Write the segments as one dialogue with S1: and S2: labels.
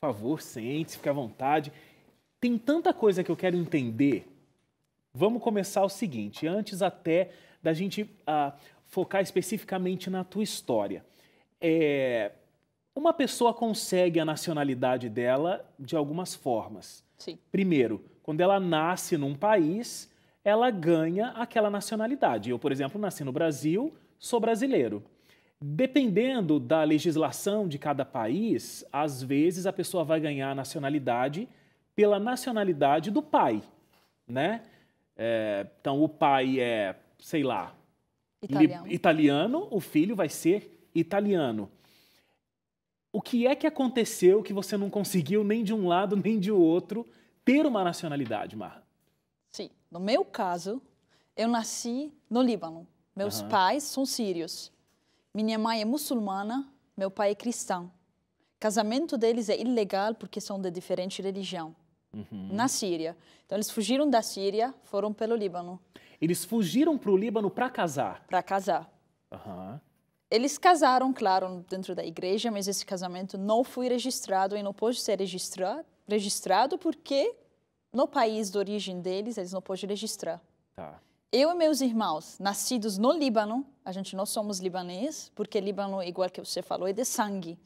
S1: Por favor, sente, fique à vontade. Tem tanta coisa que eu quero entender. Vamos começar o seguinte, antes até da gente ah, focar especificamente na tua história. É, uma pessoa consegue a nacionalidade dela de algumas formas. Sim. Primeiro, quando ela nasce num país, ela ganha aquela nacionalidade. Eu, por exemplo, nasci no Brasil, sou brasileiro. Dependendo da legislação de cada país, às vezes a pessoa vai ganhar nacionalidade pela nacionalidade do pai, né? É, então o pai é, sei lá, italiano. Li, italiano, o filho vai ser italiano. O que é que aconteceu que você não conseguiu nem de um lado nem de outro ter uma nacionalidade, Mar?
S2: Sim, no meu caso, eu nasci no Líbano. Meus uhum. pais são sírios. Minha mãe é muçulmana, meu pai é cristão. Casamento deles é ilegal porque são de diferente religião. Uhum. Na Síria. Então eles fugiram da Síria, foram pelo Líbano.
S1: Eles fugiram para o Líbano para casar? Para casar. Uhum.
S2: Eles casaram, claro, dentro da igreja, mas esse casamento não foi registrado e não pôde ser registrado, registrado porque no país de origem deles eles não pôde registrar. Tá eu e meus irmãos, nascidos no Líbano, a gente não somos libanês, porque Líbano, igual que você falou, é de sangue.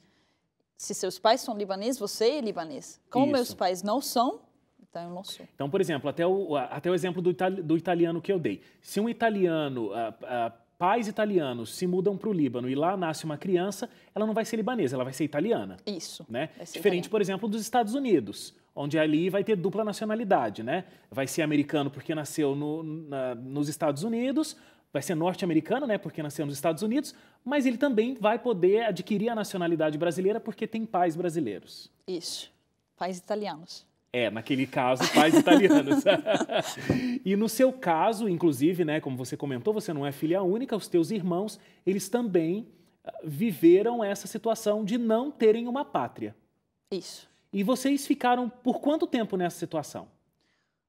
S2: Se seus pais são libanês, você é libanês. Como Isso. meus pais não são, então eu não sou.
S1: Então, por exemplo, até o, até o exemplo do, itali, do italiano que eu dei. Se um italiano, pais italianos se mudam para o Líbano e lá nasce uma criança, ela não vai ser libanesa, ela vai ser italiana. Isso. Né? Ser Diferente, por exemplo, dos Estados Unidos onde ali vai ter dupla nacionalidade, né? Vai ser americano porque nasceu no, na, nos Estados Unidos, vai ser norte-americano, né? Porque nasceu nos Estados Unidos, mas ele também vai poder adquirir a nacionalidade brasileira porque tem pais brasileiros.
S2: Isso, pais italianos.
S1: É, naquele caso, pais italianos. e no seu caso, inclusive, né, como você comentou, você não é filha única, os teus irmãos, eles também ah, viveram essa situação de não terem uma pátria. Isso. E vocês ficaram por quanto tempo nessa situação?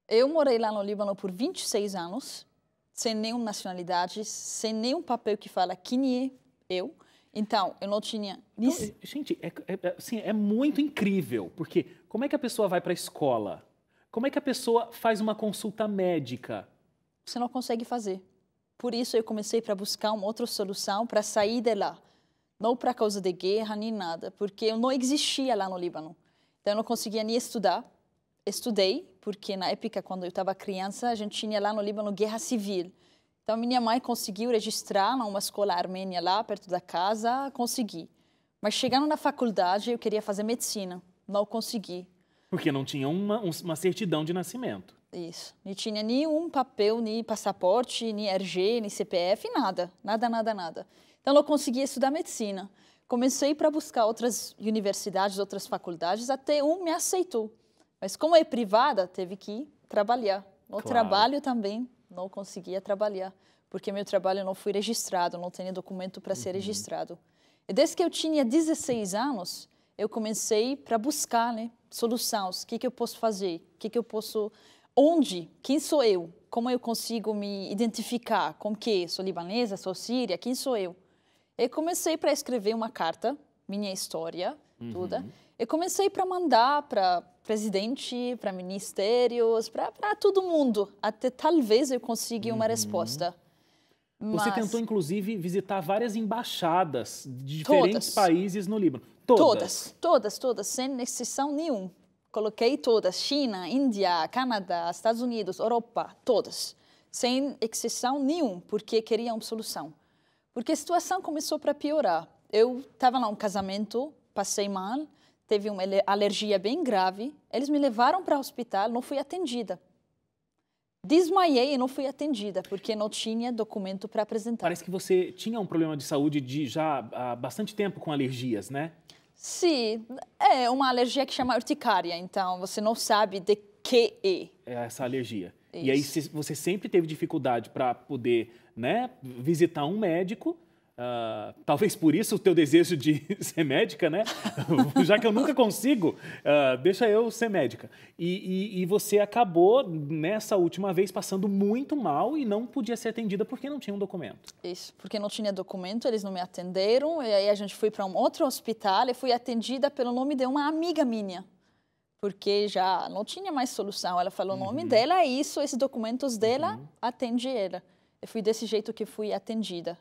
S2: Eu morei lá no Líbano por 26 anos, sem nenhuma nacionalidade, sem nenhum papel que fala quem é eu. Então, eu não tinha.
S1: Então, eh, gente, é, é, é, assim, é muito incrível, porque como é que a pessoa vai para a escola? Como é que a pessoa faz uma consulta médica?
S2: Você não consegue fazer. Por isso, eu comecei para buscar uma outra solução para sair de lá. Não para causa de guerra nem nada, porque eu não existia lá no Líbano. Então, eu não conseguia nem estudar. Estudei, porque na época, quando eu estava criança, a gente tinha lá no Líbano guerra civil. Então, minha mãe conseguiu registrar numa escola armênia lá, perto da casa, consegui. Mas chegando na faculdade, eu queria fazer medicina. Não consegui.
S1: Porque não tinha uma, uma certidão de nascimento.
S2: Isso. Não tinha nenhum papel, nem passaporte, nem RG, nem CPF, nada. Nada, nada, nada. Então, eu consegui estudar medicina. Comecei para buscar outras universidades, outras faculdades, até um me aceitou. Mas como é privada, teve que trabalhar. No claro. trabalho também não conseguia trabalhar, porque meu trabalho não foi registrado, não tinha documento para uhum. ser registrado. E desde que eu tinha 16 anos, eu comecei para buscar né, soluções. O que, que eu posso fazer? O que, que eu posso... Onde? Quem sou eu? Como eu consigo me identificar? Com que? Sou libanesa? Sou síria? Quem sou eu? Eu comecei para escrever uma carta, minha história, uhum. toda. Eu comecei para mandar para presidente, para ministérios, para todo mundo, até talvez eu consiga uhum. uma resposta.
S1: Mas... Você tentou, inclusive, visitar várias embaixadas de diferentes todas. países no Líbano. Todas. Todas,
S2: todas, todas, sem exceção nenhuma. Coloquei todas: China, Índia, Canadá, Estados Unidos, Europa, todas. Sem exceção nenhuma, porque queriam solução. Porque a situação começou para piorar. Eu estava lá um casamento, passei mal, teve uma alergia bem grave. Eles me levaram para o hospital, não fui atendida. Desmaiei e não fui atendida, porque não tinha documento para apresentar.
S1: Parece que você tinha um problema de saúde de já há bastante tempo com alergias, né?
S2: Sim, é uma alergia que chama urticária, então você não sabe de que é.
S1: É essa alergia. Isso. E aí você sempre teve dificuldade para poder né, visitar um médico. Uh, talvez por isso o teu desejo de ser médica, né? Já que eu nunca consigo, uh, deixa eu ser médica. E, e, e, você acabou, nessa última vez, passando muito mal e não podia ser atendida porque não tinha um documento.
S2: Isso, porque não tinha documento, eles não me atenderam. E aí a gente foi para um outro hospital e fui atendida pelo nome de uma amiga minha porque já não tinha mais solução. Ela falou uhum. o nome uhum. dela é isso, esses documentos dela, uhum. atende ela. Eu fui desse jeito que fui atendida.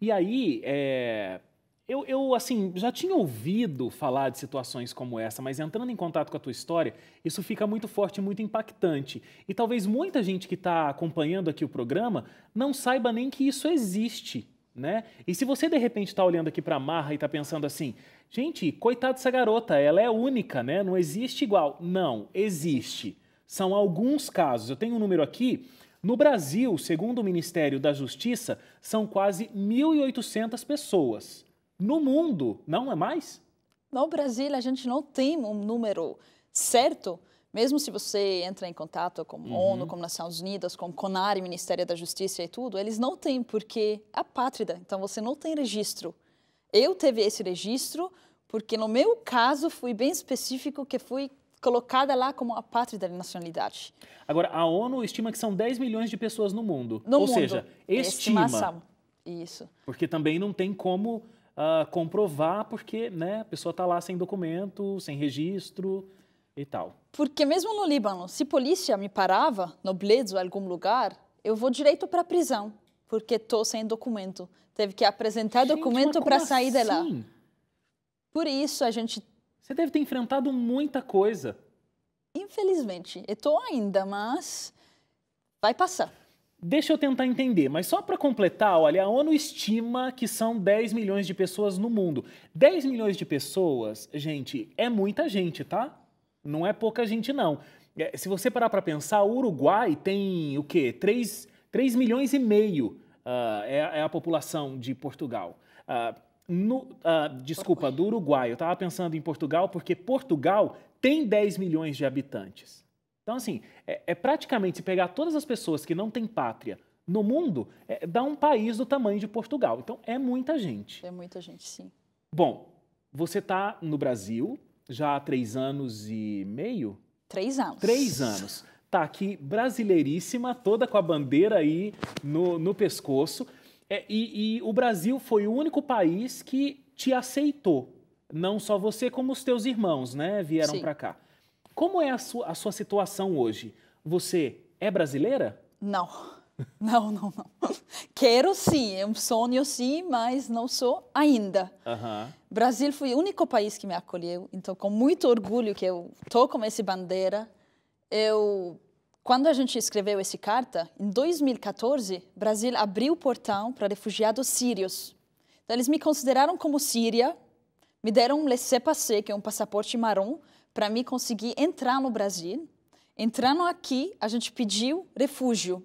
S1: E aí, é... eu, eu assim, já tinha ouvido falar de situações como essa, mas entrando em contato com a tua história, isso fica muito forte, muito impactante. E talvez muita gente que está acompanhando aqui o programa não saiba nem que isso existe né? E se você de repente está olhando aqui para a Marra e está pensando assim, gente, coitada dessa garota, ela é única, né? Não existe igual. Não, existe. São alguns casos. Eu tenho um número aqui. No Brasil, segundo o Ministério da Justiça, são quase 1.800 pessoas. No mundo, não é mais? No
S2: Brasil, a gente não tem um número certo, mesmo se você entra em contato com a uhum. ONU, com Nações Unidas, com CONARE, Ministério da Justiça e tudo, eles não têm, porque é apátrida, então você não tem registro. Eu teve esse registro porque no meu caso fui bem específico que fui colocada lá como a pátria da nacionalidade.
S1: Agora, a ONU estima que são 10 milhões de pessoas no mundo. No Ou mundo, seja, estima. Estimação. Isso. Porque também não tem como uh, comprovar, porque né, a pessoa está lá sem documento, sem registro e tal.
S2: Porque mesmo no Líbano, se polícia me parava no bledo ou algum lugar, eu vou direito para prisão, porque tô sem documento. Teve que apresentar gente, documento para sair assim? de lá. Assim? Por isso a
S1: gente Você deve ter enfrentado muita coisa. Infelizmente, eu tô ainda, mas vai passar. Deixa eu tentar entender, mas só para completar, olha, a ONU estima que são 10 milhões de pessoas no mundo. 10 milhões de pessoas, gente, é muita gente, tá? Não é pouca gente, não. É, se você parar para pensar, o Uruguai tem o quê? 3, 3 milhões e meio uh, é, é, a população de Portugal. Uh, no, uh, desculpa, do Uruguai. Eu estava pensando em Portugal porque Portugal tem 10 milhões de habitantes. Então, assim, é, é praticamente se pegar todas as pessoas que não têm pátria no mundo, é, dá um país do tamanho de Portugal. Então, é muita gente.
S2: É muita gente, sim.
S1: Bom, você está no Brasil, já há três anos e meio?
S2: Três anos. Três
S1: anos. Tá aqui brasileiríssima, toda com a bandeira aí no, no pescoço. É, e, e o Brasil foi o único país que te aceitou. Não só você, como os teus irmãos, né? Vieram para cá. Como é a sua, a sua situação hoje? Você é brasileira?
S2: Não. Não, não, não. Quero sim, é um sonho sim, mas não sou ainda. Brasil foi o único país que me acolheu, então com muito orgulho que eu tô com essa bandeira. Eu, quando a gente escreveu essa carta, em 2014, Brasil abriu o portão para refugiados sírios. Então, eles me consideraram como síria, me deram um laissez-passer, que é um passaporte marrom, para me conseguir entrar no Brasil. Entrando aqui, a gente pediu refúgio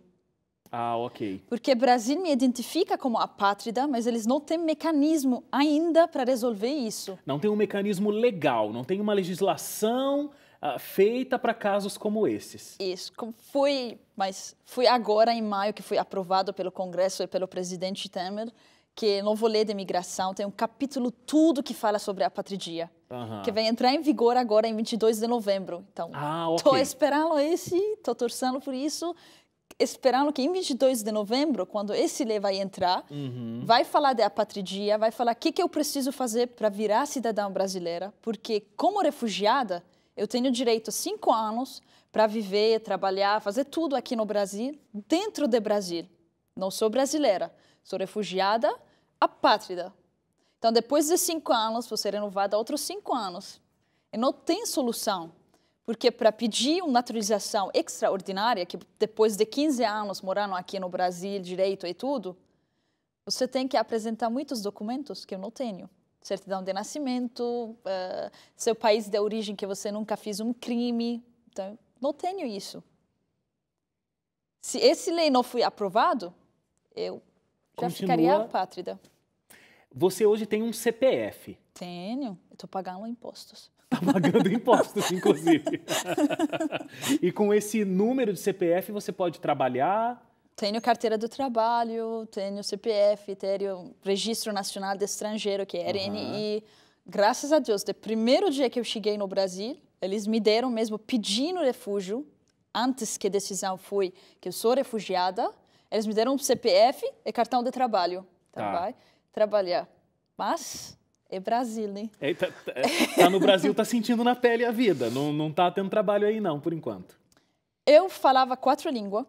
S1: ah, ok.
S2: Porque Brasil me identifica como apátrida, mas eles não têm mecanismo ainda para resolver isso.
S1: Não tem um mecanismo legal, não tem uma legislação ah, feita para casos como esses. Isso,
S2: foi, mas foi agora em maio que foi aprovado pelo Congresso e pelo presidente Temer que no vou ler de imigração, tem um capítulo tudo que fala sobre a patridia, uhum. que vai entrar em vigor agora em 22 de novembro. Então, estou ah, okay. esperando esse, estou torcendo por isso, esperando que em 22 de novembro, quando esse lei vai entrar, uhum. vai falar da apatridia, vai falar o que, que eu preciso fazer para virar cidadã brasileira, porque como refugiada, eu tenho direito a cinco anos para viver, trabalhar, fazer tudo aqui no Brasil, dentro do Brasil. Não sou brasileira, sou refugiada apátrida. Então, depois de cinco anos, você é renovada outros cinco anos. E não tem solução. Porque para pedir uma naturalização extraordinária, que depois de 15 anos morando aqui no Brasil, direito e tudo, você tem que apresentar muitos documentos que eu não tenho. Certidão de nascimento, eh, seu país de origem que você nunca fez um crime. Então, não tenho isso. Se esse lei não foi aprovado, eu já Continua. ficaria apátrida.
S1: Você hoje tem um CPF?
S2: Tenho. Estou pagando
S1: impostos. Tá pagando impostos, inclusive. e com esse número de CPF você pode trabalhar?
S2: Tenho carteira do trabalho, tenho CPF, tenho Registro Nacional de Estrangeiro, que é RNI. Uhum. Graças a Deus, do primeiro dia que eu cheguei no Brasil, eles me deram mesmo pedindo refúgio, antes que a decisão foi que eu sou refugiada, eles me deram CPF e cartão de trabalho. Tá. Trabalho, trabalhar. Mas é Brasil, né?
S1: É, tá, tá, é, tá, no Brasil, tá sentindo na pele a vida. Não, não tá tendo trabalho aí, não, por enquanto.
S2: Eu falava quatro línguas,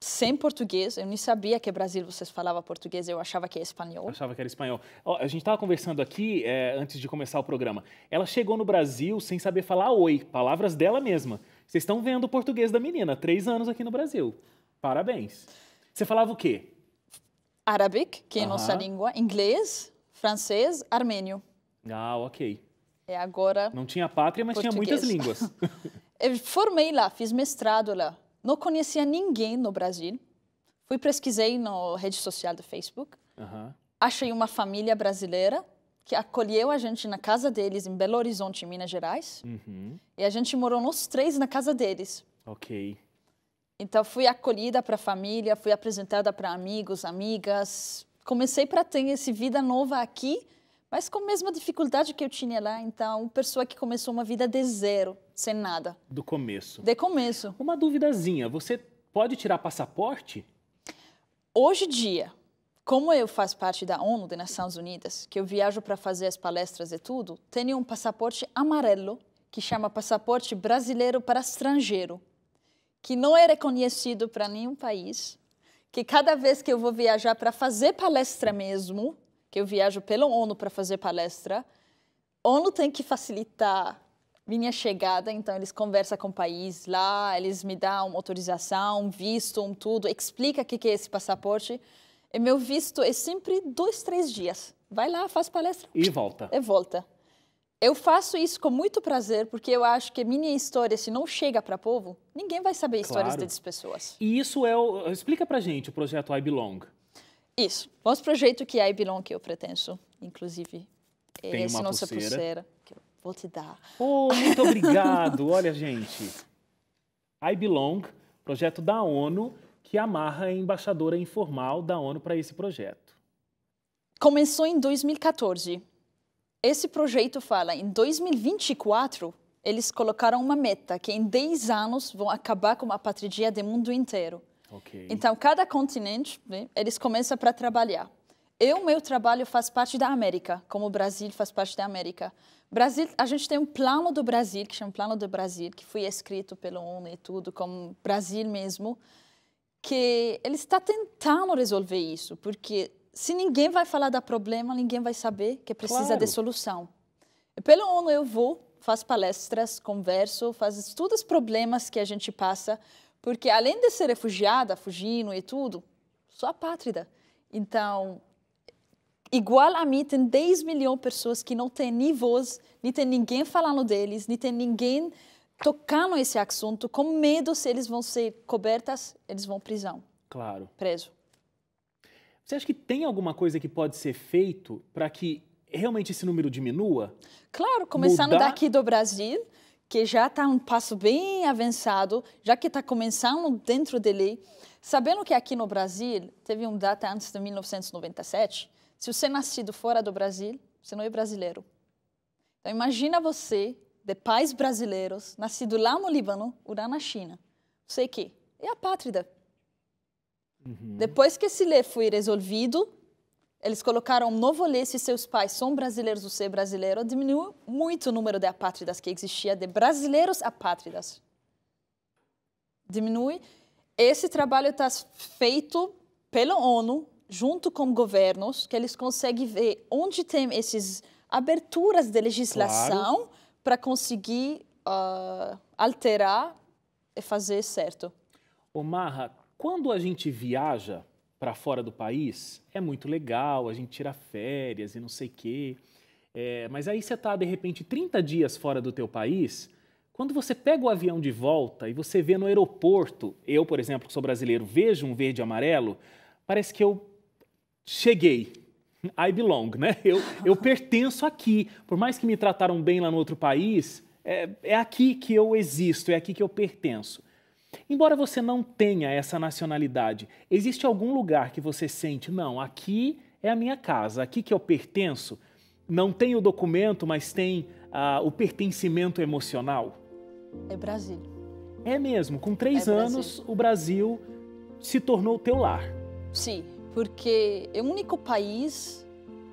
S2: sem português. Eu nem sabia que Brasil vocês falavam português, eu
S1: achava que é espanhol. achava que era espanhol. Ó, a gente tava conversando aqui, é, antes de começar o programa. Ela chegou no Brasil sem saber falar oi, palavras dela mesma. Vocês estão vendo o português da menina, três anos aqui no Brasil. Parabéns. Você falava o quê?
S2: Arabic, que é uh -huh. nossa língua, inglês, francês, armênio.
S1: Ah, ok.
S2: É agora.
S1: Não tinha pátria, mas português. tinha muitas línguas.
S2: eu formei lá, fiz mestrado lá. Não conhecia ninguém no Brasil. Fui pesquisei na rede social do Facebook. Uhum. Achei uma família brasileira que acolheu a gente na casa deles em Belo Horizonte, Minas Gerais. Uhum. E a gente morou nos três na casa deles. Ok. Então fui acolhida para a família, fui apresentada para amigos, amigas, comecei para ter esse vida nova aqui, mas com a mesma dificuldade que eu tinha lá. Então, pessoa que começou uma vida de zero, sem nada.
S1: Do começo. De começo. Uma duvidazinha, você pode tirar passaporte?
S2: Hoje em dia, como eu faço parte da ONU, das Nações Unidas, que eu viajo para fazer as palestras e tudo, tenho um passaporte amarelo que chama passaporte brasileiro para estrangeiro, que não é reconhecido para nenhum país, que cada vez que eu vou viajar para fazer palestra mesmo, que eu viajo pela ONU para fazer palestra, ONU tem que facilitar minha chegada, então eles conversam com o país lá, eles me dão uma autorização, um visto, um tudo, explica o que, que é esse passaporte. E meu visto é sempre dois, três dias. Vai lá, faz palestra.
S1: E volta. E
S2: volta. Eu faço isso com muito prazer, porque eu acho que minha história, se não chega para povo, ninguém vai saber histórias claro. dessas pessoas.
S1: E isso é o... Explica pra gente o projeto I Belong. Isso. Nosso
S2: projeto que é I Belong, que eu pretenso, inclusive, é esse nossa pulseira. pulseira, que eu vou te dar.
S1: Oh, muito obrigado! Olha, gente, I Belong, projeto da ONU, que amarra a embaixadora informal da ONU para esse projeto.
S2: Começou em 2014. Esse projeto fala em 2024 eles colocaram uma meta que em 10 anos vão acabar com a apatridia do mundo inteiro. Okay. Então cada continente né, eles começam para trabalhar. Eu meu trabalho faz parte da América, como o Brasil faz parte da América. Brasil, a gente tem um plano do Brasil que chama Plano do Brasil, que foi escrito pelo ONU e tudo como Brasil mesmo, que ele está tentando resolver isso, porque se ninguém vai falar da problema, ninguém vai saber que precisa claro. de solução. Pelo ONU eu vou, faço palestras, converso, faço todos os problemas que a gente passa, porque além de ser refugiada, fugindo e tudo, sou apátrida. Então, igual a mim, tem 10 milhões de pessoas que não têm nem voz, nem tem ninguém falando deles, nem tem ninguém tocando esse assunto, com medo se eles vão ser cobertas, eles vão prisão. Claro. Preso.
S1: Você acha que tem alguma coisa que pode ser feito para que realmente esse número diminua?
S2: Claro, começando Mudar... daqui do Brasil, que já está um passo bem avançado, já que está começando dentro de lei. Sabendo que aqui no Brasil teve um data antes de 1997, se você é nascido fora do Brasil, você não é brasileiro. Então imagina você, de pais brasileiros, nascido lá no Líbano ou lá na China. Você é que é apátrida, Uhum. Depois que esse lê foi resolvido, eles colocaram um novo lê se seus pais são brasileiros ou ser brasileiro, diminuiu muito o número de apátridas que existia, de brasileiros apátridas. Diminui. Esse trabalho está feito pela ONU, junto com governos, que eles conseguem ver onde tem essas aberturas de legislação claro. para conseguir uh, alterar e fazer certo.
S1: Omarra, quando a gente viaja para fora do país, é muito legal, a gente tira férias e não sei o quê. É, mas aí você está, de repente, 30 dias fora do teu país, quando você pega o avião de volta e você vê no aeroporto, eu, por exemplo, que sou brasileiro, vejo um verde e amarelo, parece que eu cheguei, I belong, né? Eu, eu pertenço aqui. Por mais que me trataram bem lá no outro país, é, é aqui que eu existo, é aqui que eu pertenço. Embora você não tenha essa nacionalidade, existe algum lugar que você sente, não, aqui é a minha casa, aqui que eu pertenço? Não tem o documento, mas tem ah, o pertencimento emocional? É Brasil. É mesmo, com é três é anos Brasil. o Brasil se tornou teu lar.
S2: Sim, porque é o único país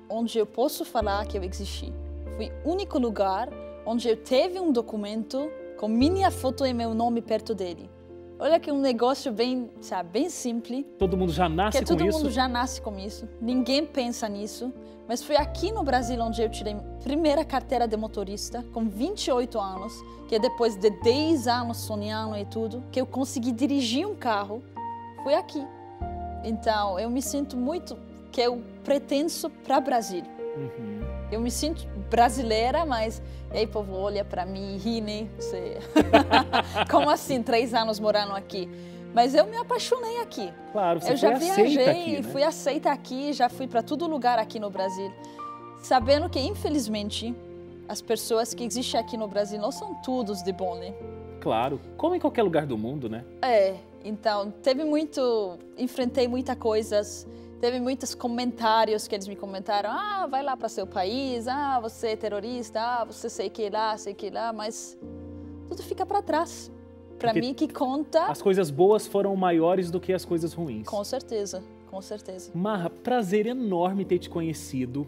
S2: onde eu posso falar que eu existi. Foi o único lugar onde eu teve um documento com minha foto e meu nome perto dele. Olha que um negócio bem, sabe, bem simples.
S1: Todo mundo já nasce com todo isso. Todo mundo já
S2: nasce com isso. Ninguém pensa nisso. Mas foi aqui no Brasil onde eu tirei primeira carteira de motorista com 28 anos, que é depois de 10 anos sonhando e tudo, que eu consegui dirigir um carro. Foi aqui. Então, eu me sinto muito que eu pretenso para Brasil. Uhum. Eu me sinto brasileira, mas e aí povo olha para mim e ri, né? Você... Como assim, três anos morando aqui? Mas eu me apaixonei aqui. Claro, você Eu já viajei, aqui, né? fui aceita aqui, já fui para todo lugar aqui no Brasil. Sabendo que, infelizmente, as pessoas que existem aqui no Brasil não são todos de bom, né?
S1: Claro, como em qualquer lugar do mundo, né?
S2: É, então, teve muito, enfrentei muitas coisas Teve muitos comentários que eles me comentaram: ah, vai lá para seu país, ah, você é terrorista, ah, você sei que lá, sei que lá, mas tudo fica para trás. Para mim, que conta.
S1: As coisas boas foram maiores do que as coisas ruins.
S2: Com certeza, com certeza.
S1: Marra, prazer enorme ter te conhecido.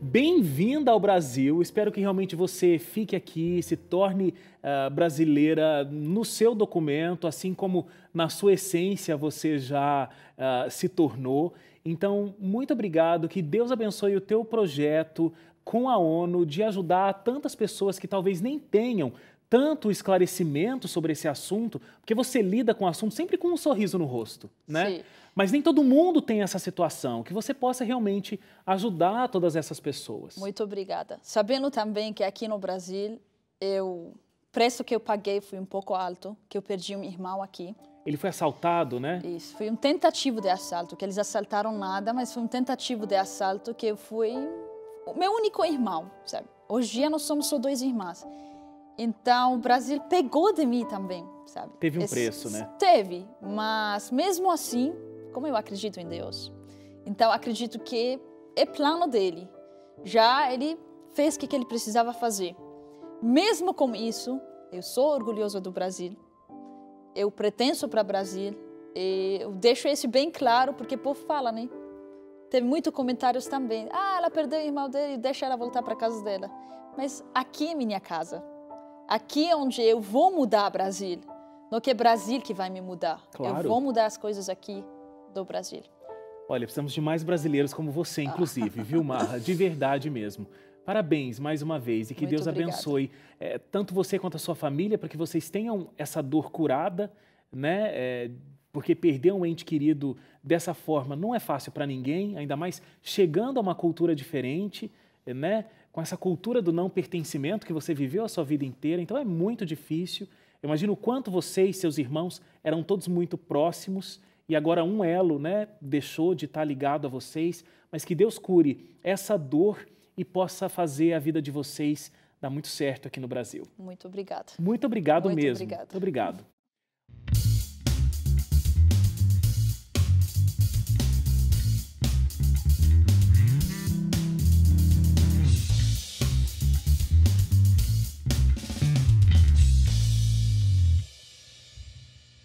S1: Bem-vinda ao Brasil. Espero que realmente você fique aqui, se torne uh, brasileira no seu documento, assim como na sua essência você já uh, se tornou. Então, muito obrigado, que Deus abençoe o teu projeto com a ONU de ajudar tantas pessoas que talvez nem tenham tanto esclarecimento sobre esse assunto, porque você lida com o assunto sempre com um sorriso no rosto, né? Sim. Mas nem todo mundo tem essa situação, que você possa realmente ajudar todas essas pessoas. Muito
S2: obrigada. Sabendo também que aqui no Brasil, eu preço que eu paguei foi um pouco alto, que eu perdi um irmão aqui.
S1: Ele foi assaltado, né? Isso,
S2: foi um tentativo de assalto, que eles assaltaram nada, mas foi um tentativo de assalto que eu fui. o meu único irmão, sabe? Hoje nós somos só dois irmãs. Então o Brasil pegou de mim também, sabe?
S1: Teve um Esse, preço, né?
S2: Teve, mas mesmo assim, como eu acredito em Deus, então acredito que é plano dele. Já ele fez o que ele precisava fazer. Mesmo com isso, eu sou orgulhosa do Brasil eu pertenço para Brasil. E eu deixo isso bem claro, porque o povo fala, né? Teve muitos comentários também. Ah, ela perdeu o irmão dele, deixa ela voltar para casa dela. Mas aqui é minha casa. Aqui é onde eu vou mudar Brasil. Não que é Brasil que vai me mudar. Claro. Eu vou mudar as coisas aqui do Brasil.
S1: Olha, precisamos de mais brasileiros como você, inclusive, viu, Marra? De verdade mesmo. Parabéns mais uma vez e que Muito Deus obrigada. abençoe é, tanto você quanto a sua família para que vocês tenham essa dor curada, né? É, porque perder um ente querido dessa forma não é fácil para ninguém, ainda mais chegando a uma cultura diferente, né? Com essa cultura do não pertencimento que você viveu a sua vida inteira, então é muito difícil. Eu imagino o quanto você e seus irmãos eram todos muito próximos e agora um elo, né, deixou de estar tá ligado a vocês, mas que Deus cure essa dor e possa fazer a vida de vocês dar muito certo aqui no Brasil. Muito obrigado. Muito obrigado muito mesmo. Obrigado. Muito obrigado.